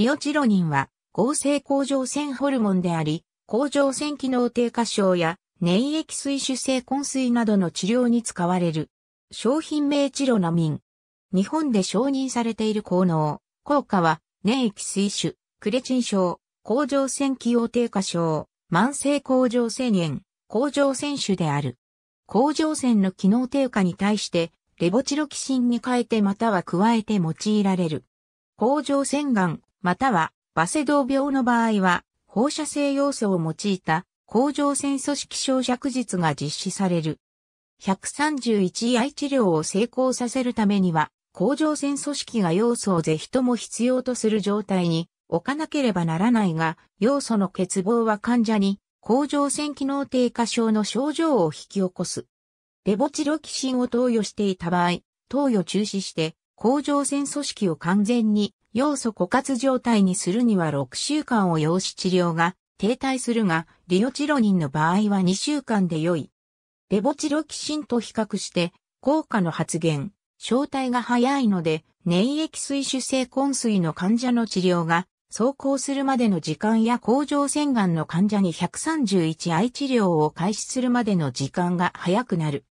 リオチロニンは合成甲状腺ホルモンであり、甲状腺機能低下症や粘液水腫性昏睡などの治療に使われる。商品名チロナミン。日本で承認されている効能、効果は、粘液水腫、クレチン症、甲状腺機能低下症、慢性甲状腺炎、甲状腺腫である。甲状腺の機能低下に対して、レボチロキシンに変えてまたは加えて用いられる。甲状腺がん、または、バセドウ病の場合は、放射性要素を用いた、甲状腺組織症灼術が実施される。131位治療を成功させるためには、甲状腺組織が要素をぜひとも必要とする状態に置かなければならないが、要素の欠乏は患者に甲状腺機能低下症の症状を引き起こす。レボチロキシンを投与していた場合、投与中止して甲状腺組織を完全に要素枯渇状態にするには6週間を要し治療が停滞するが、リオチロニンの場合は2週間で良い。レボチロキシンと比較して、効果の発現、正体が早いので、粘液水腫性根水の患者の治療が、走行するまでの時間や甲状腺がんの患者に 131i 治療を開始するまでの時間が早くなる。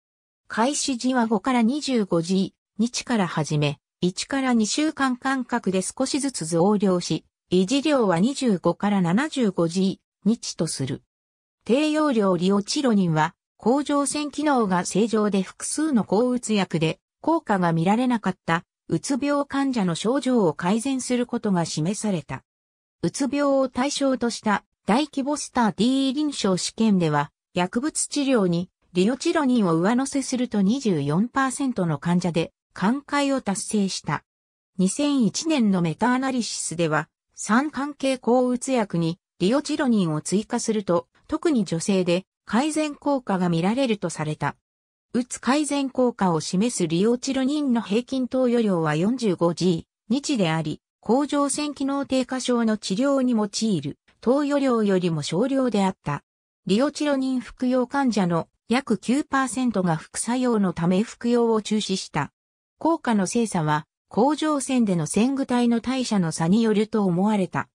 開始時は5から 25G、日から始め、1から2週間間隔で少しずつ増量し、維持量は25から 75G 日とする。低用量リオチロニンは、甲状腺機能が正常で複数の抗うつ薬で効果が見られなかったうつ病患者の症状を改善することが示された。うつ病を対象とした大規模スター D 臨床試験では薬物治療にリオチロニンを上乗せすると24%の患者で寛解を達成した。2001年のメタアナリシスでは、三関係抗うつ薬にリオチロニンを追加すると、特に女性で改善効果が見られるとされた。うつ改善効果を示すリオチロニンの平均投与量は 45G 日であり、甲状腺機能低下症の治療に用いる投与量よりも少量であった。リオチロニン服用患者の約9%が副作用のため服用を中止した。効果の精査は、工場線での戦具体の代謝の差によると思われた。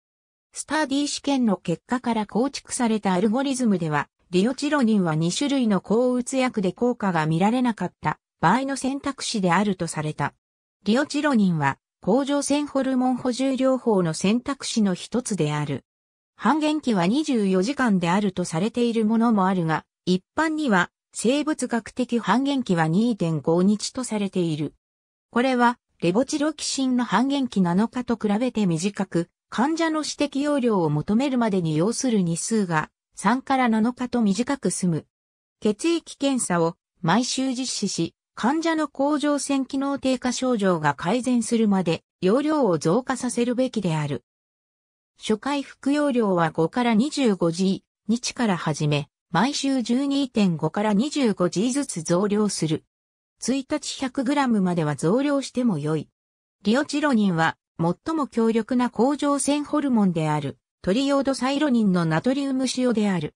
スターディー試験の結果から構築されたアルゴリズムでは、リオチロニンは2種類の抗うつ薬で効果が見られなかった場合の選択肢であるとされた。リオチロニンは、甲状腺ホルモン補充療法の選択肢の一つである。半減期は24時間であるとされているものもあるが、一般には生物学的半減期は2.5日とされている。これは、レボチロキシンの半減期7日と比べて短く、患者の指摘要領を求めるまでに要する日数が3から7日と短く済む。血液検査を毎週実施し、患者の甲状腺機能低下症状が改善するまで容量を増加させるべきである。初回服用量は5から 25G 日から始め、毎週12.5から 25G ずつ増量する。1日 100g までは増量しても良い。リオチロニンは最も強力な甲状腺ホルモンであるトリオードサイロニンのナトリウム塩である。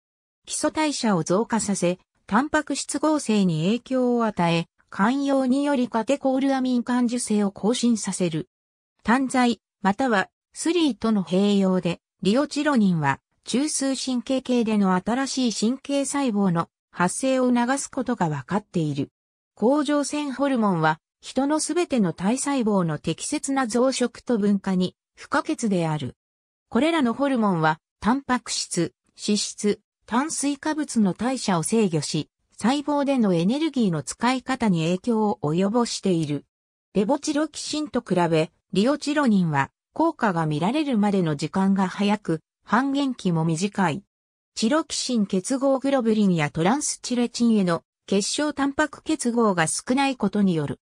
基礎代謝を増加させ、タンパク質合成に影響を与え、寛容によりカテコールアミン感受性を更新させる。単剤、またはスリーとの併用で、リオチロニンは中枢神経系での新しい神経細胞の発生を促すことが分かっている。甲状腺ホルモンは、人のすべての体細胞の適切な増殖と分化に不可欠である。これらのホルモンは、タンパク質、脂質、炭水化物の代謝を制御し、細胞でのエネルギーの使い方に影響を及ぼしている。レボチロキシンと比べ、リオチロニンは効果が見られるまでの時間が早く、半減期も短い。チロキシン結合グロブリンやトランスチレチンへの結晶タンパク結合が少ないことによる。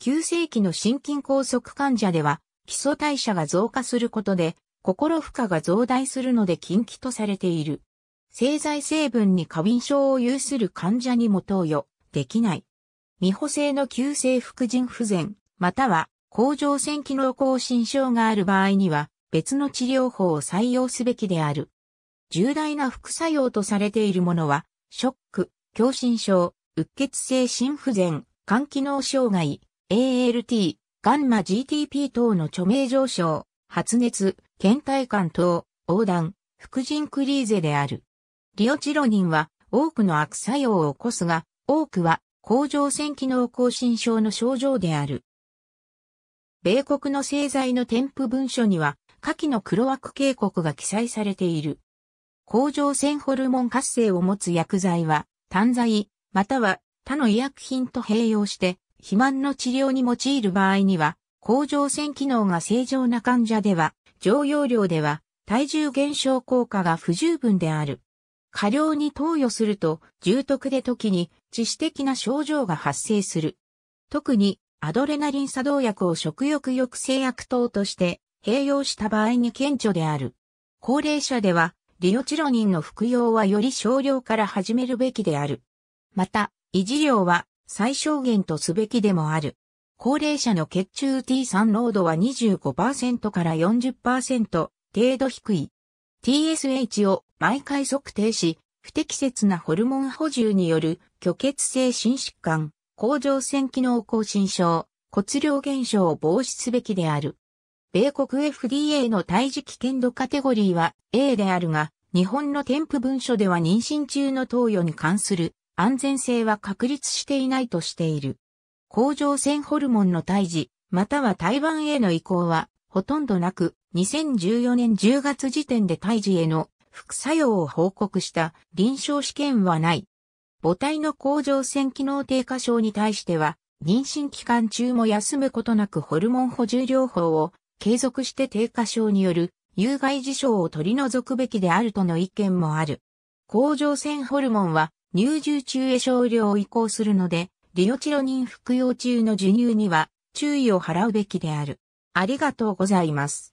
急性期の心筋梗塞患者では、基礎代謝が増加することで、心負荷が増大するので禁忌とされている。製剤成分に過敏症を有する患者にも投与できない。未補正の急性副腎不全、または甲状腺機能亢進症がある場合には別の治療法を採用すべきである。重大な副作用とされているものは、ショック、狭心症、うっ血性心不全、肝機能障害、ALT、ガンマ GTP 等の著名上昇、発熱、倦怠感等、横断、副腎クリーゼである。リオチロニンは多くの悪作用を起こすが、多くは甲状腺機能亢進症の症状である。米国の製剤の添付文書には、下記の黒枠警告が記載されている。甲状腺ホルモン活性を持つ薬剤は、単剤、または他の医薬品と併用して、肥満の治療に用いる場合には、甲状腺機能が正常な患者では、常用量では、体重減少効果が不十分である。過量に投与すると、重篤で時に致死的な症状が発生する。特に、アドレナリン作動薬を食欲抑制薬等として併用した場合に顕著である。高齢者では、リオチロニンの服用はより少量から始めるべきである。また、維持量は最小限とすべきでもある。高齢者の血中 T3 濃度は25%から40%程度低い。TSH を毎回測定し、不適切なホルモン補充による虚血性心疾患、甲状腺機能更新症、骨量減少を防止すべきである。米国 FDA の胎児危険度カテゴリーは A であるが、日本の添付文書では妊娠中の投与に関する安全性は確立していないとしている。甲状腺ホルモンの胎児、または台盤への移行は、ほとんどなく、2014年10月時点で胎児への副作用を報告した臨床試験はない。母体の甲状腺機能低下症に対しては、妊娠期間中も休むことなくホルモン補充療法を継続して低下症による有害事象を取り除くべきであるとの意見もある。甲状腺ホルモンは乳汁中へ少量を移行するので、リオチロニン服用中の授乳には注意を払うべきである。ありがとうございます。